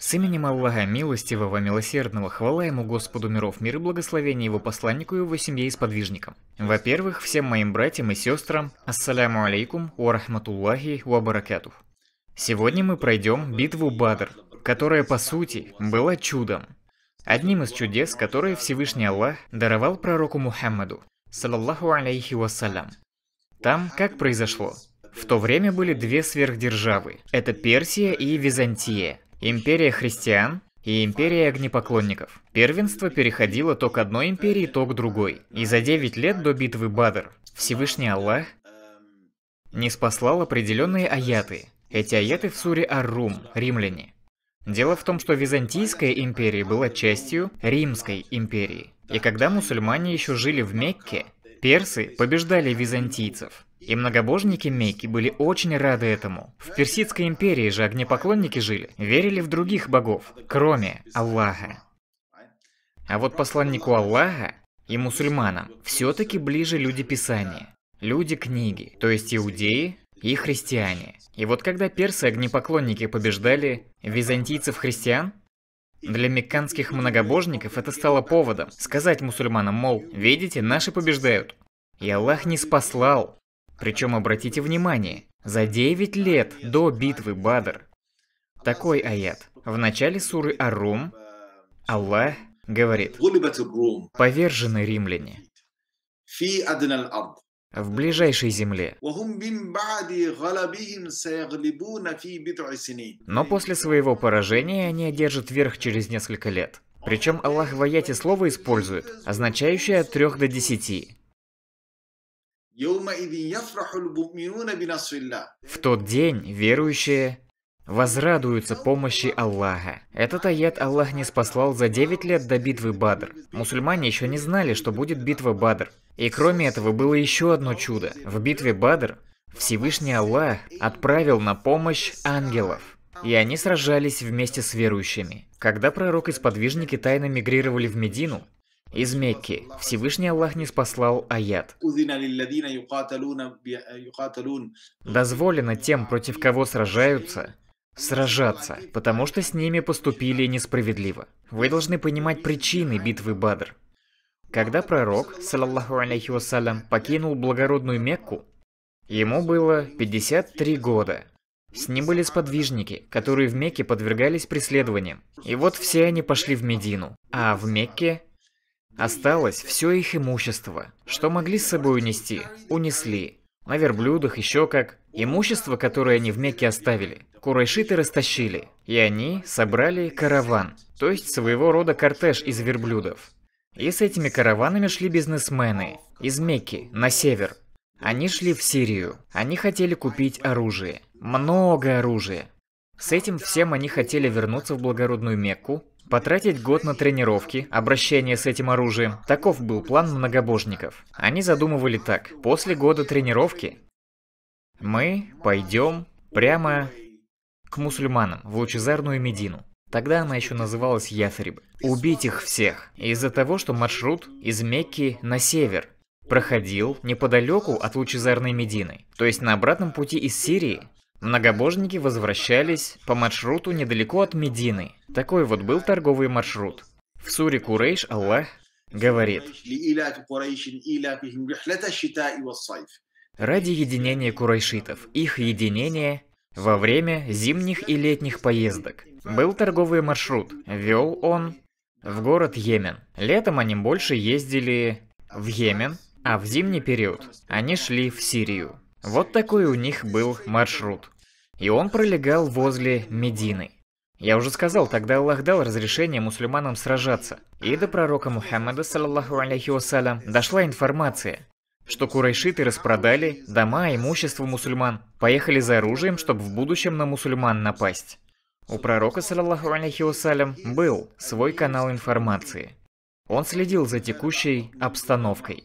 С именем Аллаха Милостивого, Милосердного, хвала ему Господу миров, мир и благословение его посланнику и его семье и сподвижникам. Во-первых, всем моим братьям и сестрам, ассаляму алейкум, уарахматуллахи, уабаракатух. Сегодня мы пройдем битву Бадр, которая по сути была чудом. Одним из чудес, которые Всевышний Аллах даровал пророку Мухаммаду, саллаллаху алейхи вассалям. Там как произошло? В то время были две сверхдержавы. Это Персия и Византия. Империя христиан и империя огнепоклонников. Первенство переходило то к одной империи, то к другой. И за 9 лет до битвы Бадр Всевышний Аллах не спаслал определенные аяты. Эти аяты в суре Ар-Рум, римляне. Дело в том, что Византийская империя была частью Римской империи. И когда мусульмане еще жили в Мекке, персы побеждали византийцев. И многобожники Мейки были очень рады этому. В Персидской империи же огнепоклонники жили, верили в других богов, кроме Аллаха. А вот посланнику Аллаха и мусульманам все-таки ближе люди Писания, люди книги, то есть иудеи и христиане. И вот когда персы-огнепоклонники побеждали византийцев-христиан, для мекканских многобожников это стало поводом сказать мусульманам, мол, видите, наши побеждают. И Аллах не спаслал причем, обратите внимание, за 9 лет до битвы Бадр. Такой аят. В начале суры Арум Аллах говорит «Повержены римляне в ближайшей земле. Но после своего поражения они одержат верх через несколько лет. Причем Аллах в аяте слово использует, означающее от 3 до 10. В тот день верующие возрадуются помощи Аллаха. Этот аят Аллах не спаслал за 9 лет до битвы Бадр. Мусульмане еще не знали, что будет битва Бадр. И кроме этого было еще одно чудо. В битве Бадр Всевышний Аллах отправил на помощь ангелов. И они сражались вместе с верующими. Когда пророк и сподвижники тайно мигрировали в Медину, из Мекки. Всевышний Аллах не спаслал аят. Дозволено тем, против кого сражаются, сражаться, потому что с ними поступили несправедливо. Вы должны понимать причины битвы Бадр. Когда пророк, саллаллаху алейхи вассалям, покинул благородную Мекку, ему было 53 года. С ним были сподвижники, которые в Мекке подвергались преследованиям. И вот все они пошли в Медину. А в Мекке Осталось все их имущество. Что могли с собой унести, унесли. На верблюдах еще как. Имущество, которое они в Мекке оставили, курайшиты растащили. И они собрали караван, то есть своего рода кортеж из верблюдов. И с этими караванами шли бизнесмены из Мекки на север. Они шли в Сирию. Они хотели купить оружие. Много оружия. С этим всем они хотели вернуться в благородную Мекку Потратить год на тренировки, обращение с этим оружием, таков был план многобожников. Они задумывали так. После года тренировки мы пойдем прямо к мусульманам, в лучезарную Медину. Тогда она еще называлась Яфриб. Убить их всех. Из-за того, что маршрут из Мекки на север проходил неподалеку от лучезарной Медины. То есть на обратном пути из Сирии Многобожники возвращались по маршруту недалеко от Медины. Такой вот был торговый маршрут. В суре Курейш Аллах говорит ради единения курайшитов, их единение во время зимних и летних поездок. Был торговый маршрут, вел он в город Йемен. Летом они больше ездили в Йемен, а в зимний период они шли в Сирию. Вот такой у них был маршрут. И он пролегал возле Медины. Я уже сказал, тогда Аллах дал разрешение мусульманам сражаться. И до пророка Мухаммада, саллаху алейхи вассалям, дошла информация, что курайшиты распродали дома, имущество мусульман, поехали за оружием, чтобы в будущем на мусульман напасть. У пророка, саллаху алейхи вассалям, был свой канал информации. Он следил за текущей обстановкой.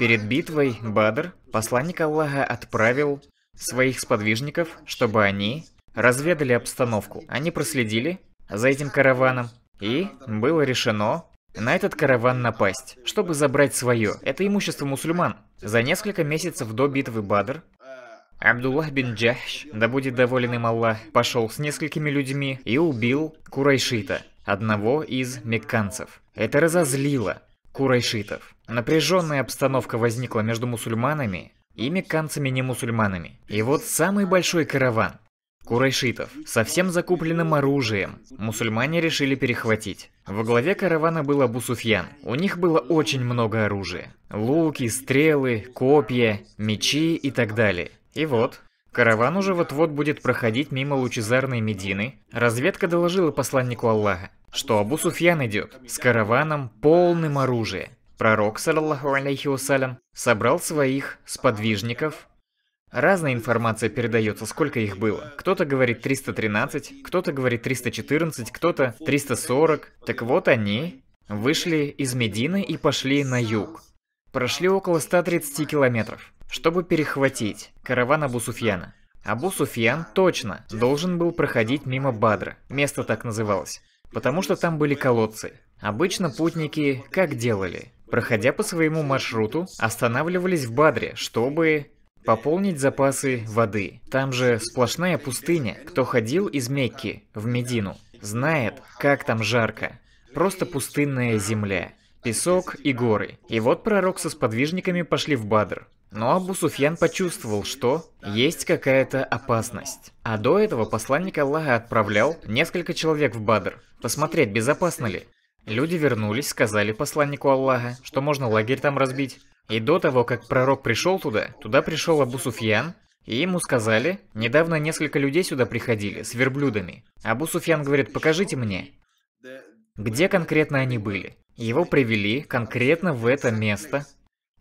Перед битвой Бадр, посланник Аллаха, отправил своих сподвижников, чтобы они разведали обстановку. Они проследили за этим караваном, и было решено на этот караван напасть, чтобы забрать свое. Это имущество мусульман. За несколько месяцев до битвы Бадр, Абдуллах бин Джахш, да будет доволен им Аллах, пошел с несколькими людьми и убил Курайшита, одного из мекканцев. Это разозлило Курайшитов. Напряженная обстановка возникла между мусульманами и мекканцами-немусульманами. И вот самый большой караван Курайшитов со всем закупленным оружием мусульмане решили перехватить. Во главе каравана был Абу Суфьян. У них было очень много оружия. Луки, стрелы, копья, мечи и так далее. И вот, караван уже вот-вот будет проходить мимо лучезарной Медины. Разведка доложила посланнику Аллаха что Абу Суфьян идет с караваном полным оружия. Пророк, саллаху алейхи вассалям, собрал своих сподвижников. Разная информация передается, сколько их было. Кто-то говорит 313, кто-то говорит 314, кто-то 340. Так вот они вышли из Медины и пошли на юг. Прошли около 130 километров, чтобы перехватить караван Абу Суфьяна. Абу Суфьян точно должен был проходить мимо Бадра, место так называлось потому что там были колодцы. Обычно путники как делали? Проходя по своему маршруту, останавливались в Бадре, чтобы пополнить запасы воды. Там же сплошная пустыня. Кто ходил из Мекки в Медину, знает, как там жарко. Просто пустынная земля. Песок и горы. И вот пророк со сподвижниками пошли в Бадр. Но Абу Суфьян почувствовал, что есть какая-то опасность. А до этого посланник Аллаха отправлял несколько человек в Бадр, посмотреть, безопасно ли. Люди вернулись, сказали посланнику Аллаха, что можно лагерь там разбить. И до того, как пророк пришел туда, туда пришел Абу Суфьян, и ему сказали, недавно несколько людей сюда приходили, с верблюдами. Абу Суфьян говорит, покажите мне, где конкретно они были. Его привели конкретно в это место,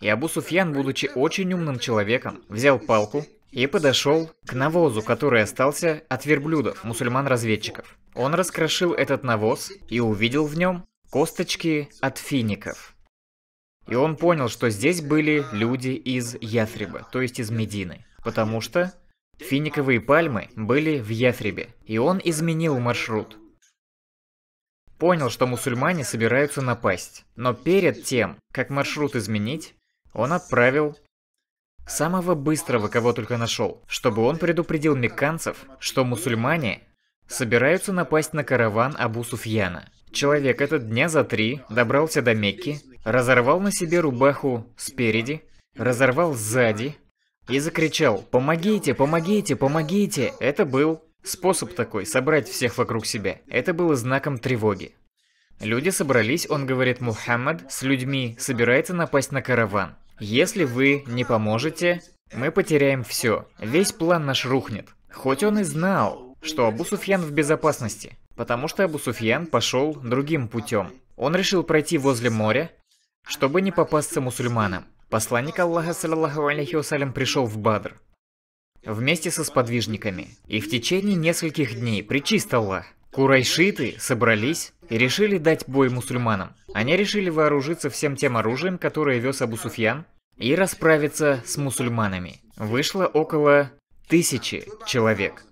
и Абу Суфьян, будучи очень умным человеком, взял палку и подошел к навозу, который остался от верблюдов, мусульман-разведчиков. Он раскрошил этот навоз и увидел в нем косточки от фиников. И он понял, что здесь были люди из Яфриба, то есть из Медины, потому что финиковые пальмы были в Яфрибе, и он изменил маршрут. Понял, что мусульмане собираются напасть, но перед тем, как маршрут изменить, он отправил самого быстрого, кого только нашел, чтобы он предупредил мекканцев, что мусульмане собираются напасть на караван Абу Суфьяна. Человек этот дня за три добрался до Мекки, разорвал на себе рубаху спереди, разорвал сзади и закричал «Помогите, помогите, помогите!» Это был способ такой собрать всех вокруг себя. Это было знаком тревоги. Люди собрались, он говорит, Мухаммад с людьми собирается напасть на караван. Если вы не поможете, мы потеряем все. Весь план наш рухнет. Хоть он и знал, что Абу Суфьян в безопасности, потому что Абу Суфьян пошел другим путем. Он решил пройти возле моря, чтобы не попасться мусульманам. Посланник Аллаха, саллаху алейхи вассалям, пришел в Бадр вместе со сподвижниками. И в течение нескольких дней причист Аллах Курайшиты собрались и решили дать бой мусульманам. Они решили вооружиться всем тем оружием, которое вез Абу Суфьян, и расправиться с мусульманами. Вышло около тысячи человек.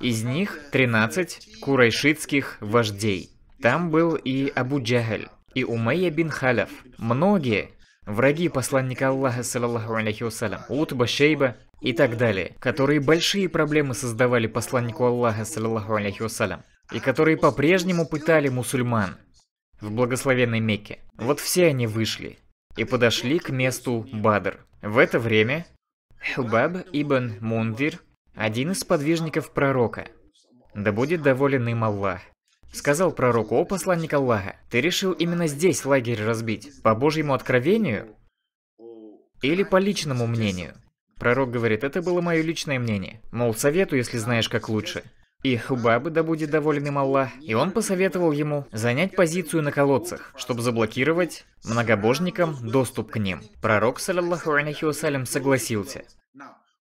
Из них 13 курайшитских вождей. Там был и Абу Джахаль, и Умейя бин Халяф. Многие враги посланника Аллаха, саллаллаху алейхи вассалям, Утба, Шейба и так далее, которые большие проблемы создавали посланнику Аллаха, саллаллаху алейхи вассалям и которые по-прежнему пытали мусульман в благословенной Мекке. Вот все они вышли и подошли к месту Бадр. В это время Хубаб ибн Мундир, один из подвижников пророка, да будет доволен им Аллах, сказал пророку, о посланник Аллаха, ты решил именно здесь лагерь разбить, по божьему откровению или по личному мнению? Пророк говорит, это было мое личное мнение. Мол, советую, если знаешь, как лучше. Их бабы, да будет доволен им Аллах, и он посоветовал ему занять позицию на колодцах, чтобы заблокировать многобожникам доступ к ним. Пророк, саллиллаху алейхи вассалям, согласился.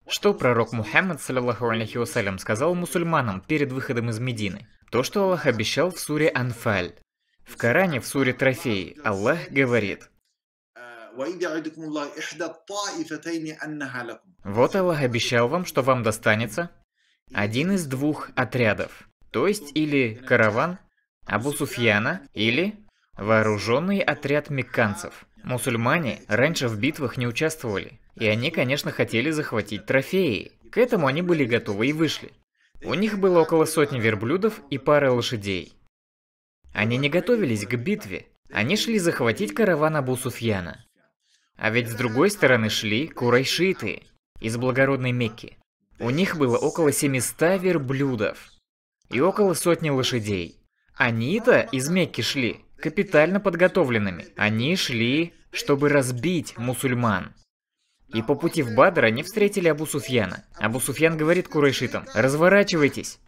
Что пророк Мухаммад, саллиллаху алейхи вассалям, сказал мусульманам перед выходом из Медины? То, что Аллах обещал в суре Анфаль. В Коране, в суре Трофеи, Аллах говорит, вот Аллах обещал вам, что вам достанется один из двух отрядов, то есть или караван Абу Суфьяна, или вооруженный отряд мекканцев. Мусульмане раньше в битвах не участвовали, и они, конечно, хотели захватить трофеи. К этому они были готовы и вышли. У них было около сотни верблюдов и пары лошадей. Они не готовились к битве, они шли захватить караван Абу Суфьяна. А ведь с другой стороны шли курайшиты из благородной Мекки. У них было около 700 верблюдов и около сотни лошадей. Они-то из Мекки шли, капитально подготовленными. Они шли, чтобы разбить мусульман. И по пути в Бадр они встретили Абу Суфьяна. Абу Суфьян говорит Курайшитам, разворачивайтесь.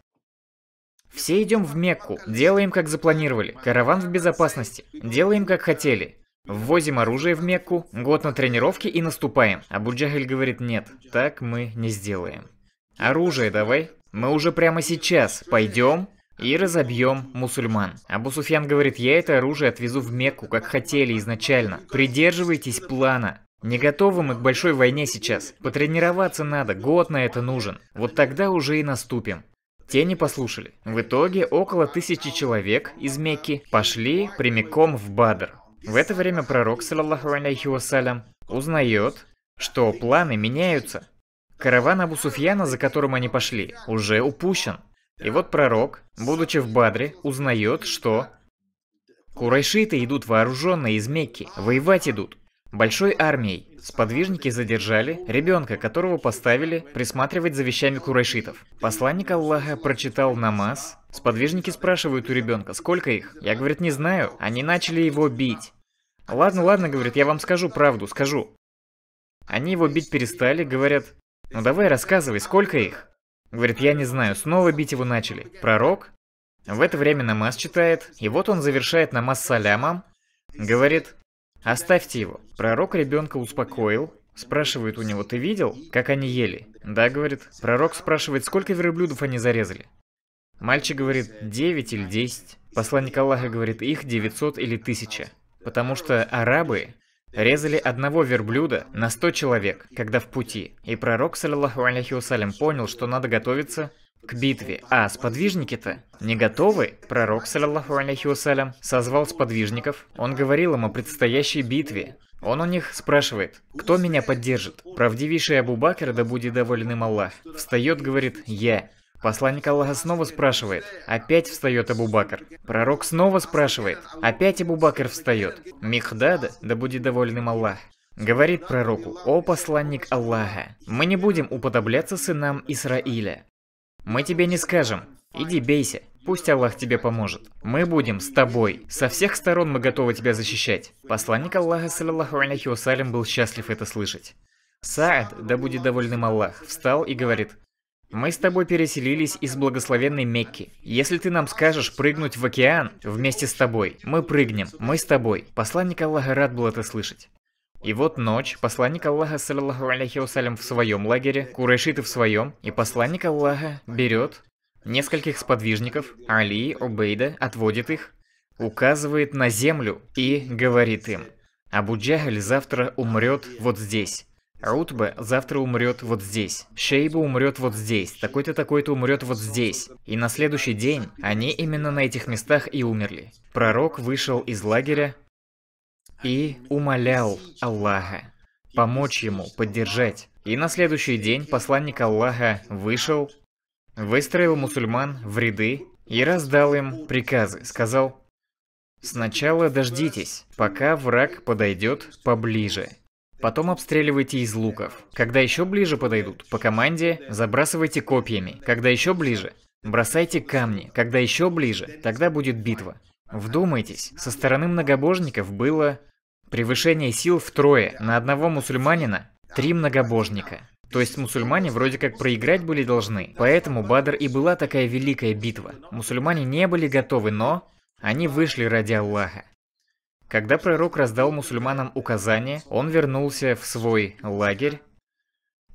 Все идем в Мекку, делаем как запланировали, караван в безопасности, делаем как хотели. Ввозим оружие в Мекку, год на тренировки и наступаем. Абу Джагель говорит, нет, так мы не сделаем. Оружие давай. Мы уже прямо сейчас пойдем и разобьем мусульман. Абу Суфьян говорит, я это оружие отвезу в Мекку, как хотели изначально. Придерживайтесь плана. Не готовы мы к большой войне сейчас. Потренироваться надо, год на это нужен. Вот тогда уже и наступим. Те не послушали. В итоге около тысячи человек из Мекки пошли прямиком в Бадр. В это время пророк, саллаху алейхи вассалям, узнает, что планы меняются. Караван Абу Суфьяна, за которым они пошли, уже упущен. И вот пророк, будучи в Бадре, узнает, что... Курайшиты идут вооруженные из Мекки, воевать идут. Большой армией сподвижники задержали ребенка, которого поставили присматривать за вещами курайшитов. Посланник Аллаха прочитал намаз. Сподвижники спрашивают у ребенка, сколько их? Я, говорит, не знаю. Они начали его бить. Ладно, ладно, говорит, я вам скажу правду, скажу. Они его бить перестали, говорят, ну давай рассказывай, сколько их? Говорит, я не знаю, снова бить его начали. Пророк? В это время намаз читает, и вот он завершает намаз салямом. Говорит, оставьте его. Пророк ребенка успокоил, спрашивает у него, ты видел, как они ели? Да, говорит. Пророк спрашивает, сколько верблюдов они зарезали? Мальчик говорит, 9 или 10. Посланник Аллаха говорит, их 900 или 1000. Потому что арабы Резали одного верблюда на 100 человек, когда в пути. И пророк, саллиллаху алейхи вассалям, понял, что надо готовиться к битве. А сподвижники-то не готовы. Пророк, саллиллаху алейхи вассалям, созвал сподвижников. Он говорил им о предстоящей битве. Он у них спрашивает, кто меня поддержит? Правдивейший Абу Бакр, да будет доволен им Аллах. Встает, говорит, я. Посланник Аллаха снова спрашивает, опять встает Абу Бакр. Пророк снова спрашивает, опять Абу Бакр встает. Михдада, да будет довольным Аллах, говорит пророку, о посланник Аллаха, мы не будем уподобляться сынам Исраиля. Мы тебе не скажем, иди бейся, пусть Аллах тебе поможет. Мы будем с тобой, со всех сторон мы готовы тебя защищать. Посланник Аллаха, саллиллаху алейхи вассалям, был счастлив это слышать. Саад, да будет довольным Аллах, встал и говорит, мы с тобой переселились из благословенной Мекки. Если ты нам скажешь прыгнуть в океан вместе с тобой, мы прыгнем, мы с тобой. Посланник Аллаха рад был это слышать. И вот ночь, посланник Аллаха, саллаху алейхи вассалям, в своем лагере, курайшиты в своем, и посланник Аллаха берет нескольких сподвижников, Али, Убейда, отводит их, указывает на землю и говорит им, Абу Джахаль завтра умрет вот здесь. Рутбе завтра умрет вот здесь. Шейба умрет вот здесь. Такой-то, такой-то умрет вот здесь. И на следующий день они именно на этих местах и умерли. Пророк вышел из лагеря и умолял Аллаха помочь ему, поддержать. И на следующий день посланник Аллаха вышел, выстроил мусульман в ряды и раздал им приказы. Сказал, сначала дождитесь, пока враг подойдет поближе. Потом обстреливайте из луков. Когда еще ближе подойдут, по команде забрасывайте копьями. Когда еще ближе, бросайте камни. Когда еще ближе, тогда будет битва. Вдумайтесь, со стороны многобожников было превышение сил втрое. На одного мусульманина три многобожника. То есть мусульмане вроде как проиграть были должны. Поэтому Бадр и была такая великая битва. Мусульмане не были готовы, но они вышли ради Аллаха. Когда пророк раздал мусульманам указания, он вернулся в свой лагерь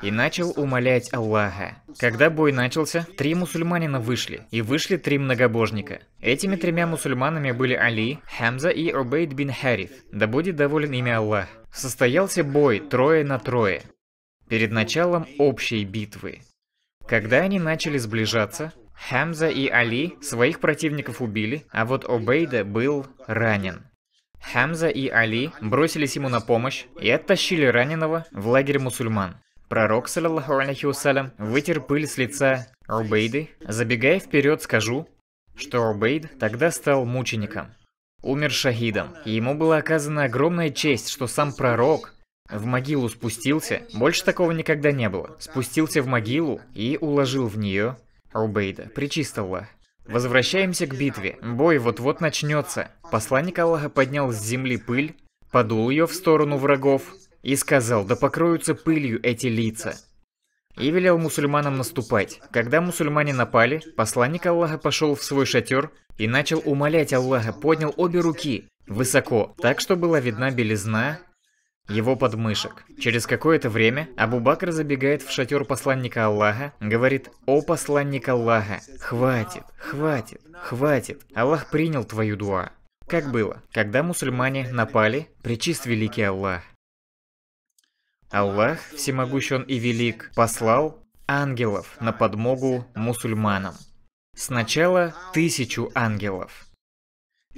и начал умолять Аллаха. Когда бой начался, три мусульманина вышли, и вышли три многобожника. Этими тремя мусульманами были Али, Хамза и Убейд бин Хариф, да будет доволен имя Аллах. Состоялся бой трое на трое, перед началом общей битвы. Когда они начали сближаться, Хамза и Али своих противников убили, а вот Обейда был ранен. Хамза и Али бросились ему на помощь и оттащили раненого в лагерь мусульман. Пророк, саллаллаху алейхи вассалям, вытер пыль с лица Рубейды. Забегая вперед, скажу, что Рубейд тогда стал мучеником. Умер шахидом. Ему была оказана огромная честь, что сам пророк в могилу спустился. Больше такого никогда не было. Спустился в могилу и уложил в нее Рубейда. Причистого. Возвращаемся к битве. Бой вот-вот начнется. Посланник Аллаха поднял с земли пыль, подул ее в сторону врагов и сказал, да покроются пылью эти лица. И велел мусульманам наступать. Когда мусульмане напали, посланник Аллаха пошел в свой шатер и начал умолять Аллаха, поднял обе руки, высоко, так что была видна белизна его подмышек. Через какое-то время Абубакр забегает в шатер посланника Аллаха, говорит «О посланник Аллаха, хватит, хватит, хватит, Аллах принял твою дуа». Как было, когда мусульмане напали, причист великий Аллах. Аллах, он и велик, послал ангелов на подмогу мусульманам. Сначала тысячу ангелов,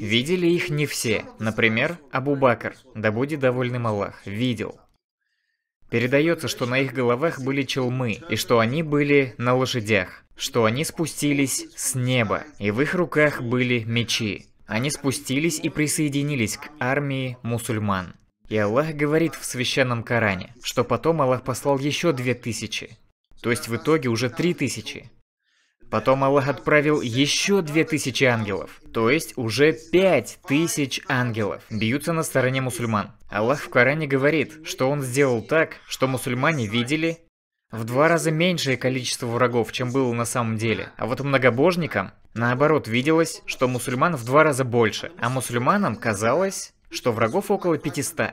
Видели их не все. Например, Абу Бакр, да будет довольным Аллах, видел. Передается, что на их головах были челмы, и что они были на лошадях, что они спустились с неба, и в их руках были мечи. Они спустились и присоединились к армии мусульман. И Аллах говорит в священном Коране, что потом Аллах послал еще две тысячи. То есть в итоге уже три тысячи. Потом Аллах отправил еще две тысячи ангелов. То есть уже пять тысяч ангелов бьются на стороне мусульман. Аллах в Коране говорит, что он сделал так, что мусульмане видели в два раза меньшее количество врагов, чем было на самом деле. А вот многобожникам, наоборот, виделось, что мусульман в два раза больше. А мусульманам казалось, что врагов около 500.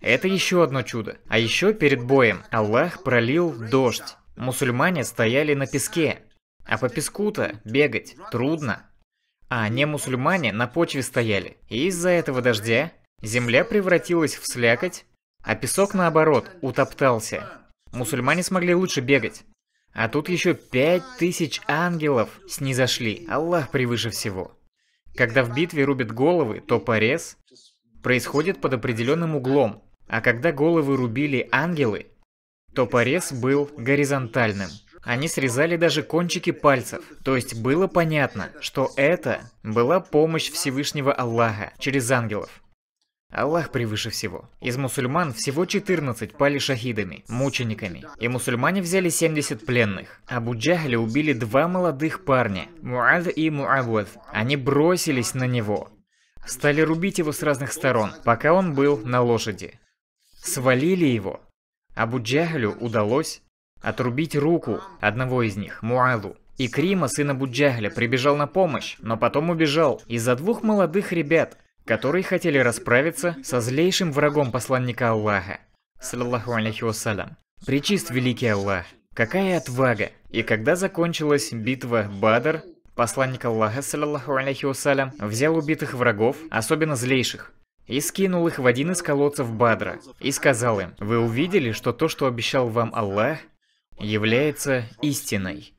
Это еще одно чудо. А еще перед боем Аллах пролил дождь. Мусульмане стояли на песке, а по песку-то бегать трудно. А не мусульмане на почве стояли. И из-за этого дождя земля превратилась в слякоть, а песок, наоборот, утоптался. Мусульмане смогли лучше бегать. А тут еще пять тысяч ангелов снизошли. Аллах превыше всего. Когда в битве рубят головы, то порез происходит под определенным углом. А когда головы рубили ангелы, то порез был горизонтальным. Они срезали даже кончики пальцев. То есть было понятно, что это была помощь Всевышнего Аллаха через ангелов. Аллах превыше всего. Из мусульман всего 14 пали шахидами, мучениками. И мусульмане взяли 70 пленных. Абу Джахля убили два молодых парня, Муад и Муавуд. Они бросились на него. Стали рубить его с разных сторон, пока он был на лошади. Свалили его. Абу Джахлю удалось отрубить руку одного из них, Муайлу. И Крима, сын Абуджагля, прибежал на помощь, но потом убежал из-за двух молодых ребят, которые хотели расправиться со злейшим врагом посланника Аллаха, саллаху алейхи вассалям. Причист великий Аллах, какая отвага! И когда закончилась битва Бадр, посланник Аллаха, саллаху алейхи вассалям, взял убитых врагов, особенно злейших, и скинул их в один из колодцев Бадра, и сказал им, «Вы увидели, что то, что обещал вам Аллах, является истиной.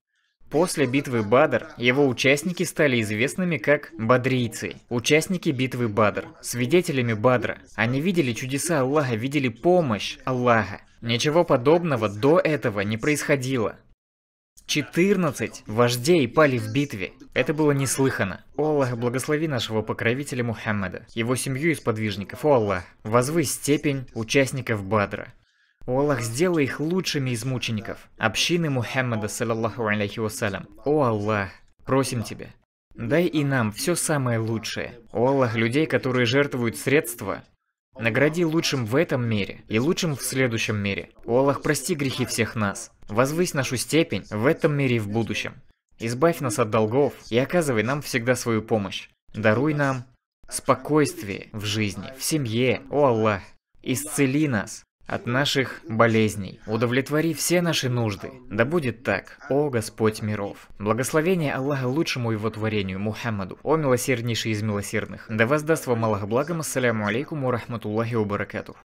После битвы Бадр его участники стали известными как бадрийцы, участники битвы Бадр, свидетелями Бадра. Они видели чудеса Аллаха, видели помощь Аллаха. Ничего подобного до этого не происходило. 14 вождей пали в битве. Это было неслыхано. О Аллах, благослови нашего покровителя Мухаммада, его семью из подвижников, о Аллах, возвысь степень участников Бадра. Аллах, сделай их лучшими из мучеников, общины Мухаммада, саллаллаху алейхи вассалям. О Аллах, просим Тебя, дай и нам все самое лучшее. О Аллах, людей, которые жертвуют средства, награди лучшим в этом мире и лучшим в следующем мире. О Аллах, прости грехи всех нас, возвысь нашу степень в этом мире и в будущем. Избавь нас от долгов и оказывай нам всегда свою помощь. Даруй нам спокойствие в жизни, в семье, о Аллах. Исцели нас от наших болезней. Удовлетвори все наши нужды. Да будет так, о Господь миров. Благословение Аллаха лучшему его творению, Мухаммаду, о милосерднейший из милосердных. Да воздаст вам Аллах благом, ассаляму алейкум, урахматуллахи убаракату.